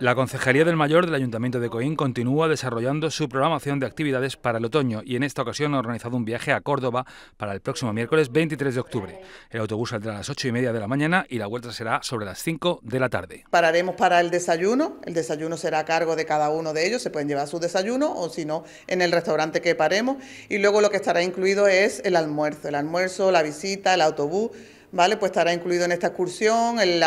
La Concejería del Mayor del Ayuntamiento de Coín continúa desarrollando su programación de actividades para el otoño y en esta ocasión ha organizado un viaje a Córdoba para el próximo miércoles 23 de octubre. El autobús saldrá a las 8 y media de la mañana y la vuelta será sobre las 5 de la tarde. Pararemos para el desayuno. El desayuno será a cargo de cada uno de ellos. Se pueden llevar su desayuno o si no, en el restaurante que paremos. Y luego lo que estará incluido es el almuerzo. El almuerzo, la visita, el autobús. ¿vale? Pues estará incluido en esta excursión, en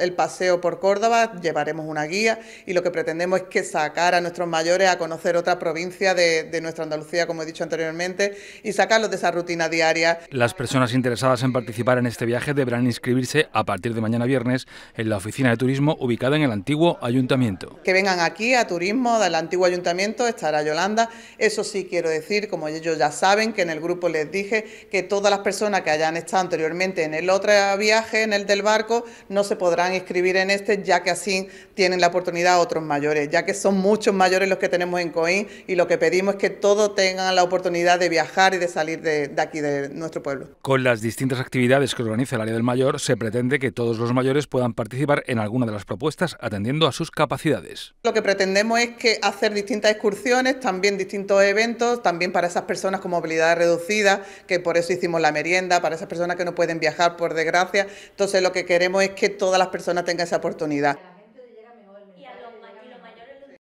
el paseo por Córdoba, llevaremos una guía y lo que pretendemos es que sacar a nuestros mayores a conocer otra provincia de, de nuestra Andalucía, como he dicho anteriormente, y sacarlos de esa rutina diaria. Las personas interesadas en participar en este viaje deberán inscribirse a partir de mañana viernes en la oficina de turismo ubicada en el antiguo ayuntamiento. Que vengan aquí a turismo del antiguo ayuntamiento, estará Yolanda. Eso sí quiero decir, como ellos ya saben, que en el grupo les dije que todas las personas que hayan estado anteriormente en el el otro viaje, en el del barco, no se podrán inscribir en este, ya que así tienen la oportunidad otros mayores, ya que son muchos mayores los que tenemos en Coín y lo que pedimos es que todos tengan la oportunidad de viajar y de salir de aquí, de nuestro pueblo. Con las distintas actividades que organiza el área del mayor, se pretende que todos los mayores puedan participar en alguna de las propuestas atendiendo a sus capacidades. Lo que pretendemos es que hacer distintas excursiones, también distintos eventos, también para esas personas con movilidad reducida, que por eso hicimos la merienda, para esas personas que no pueden viajar por desgracia. Entonces lo que queremos es que todas las personas tengan esa oportunidad.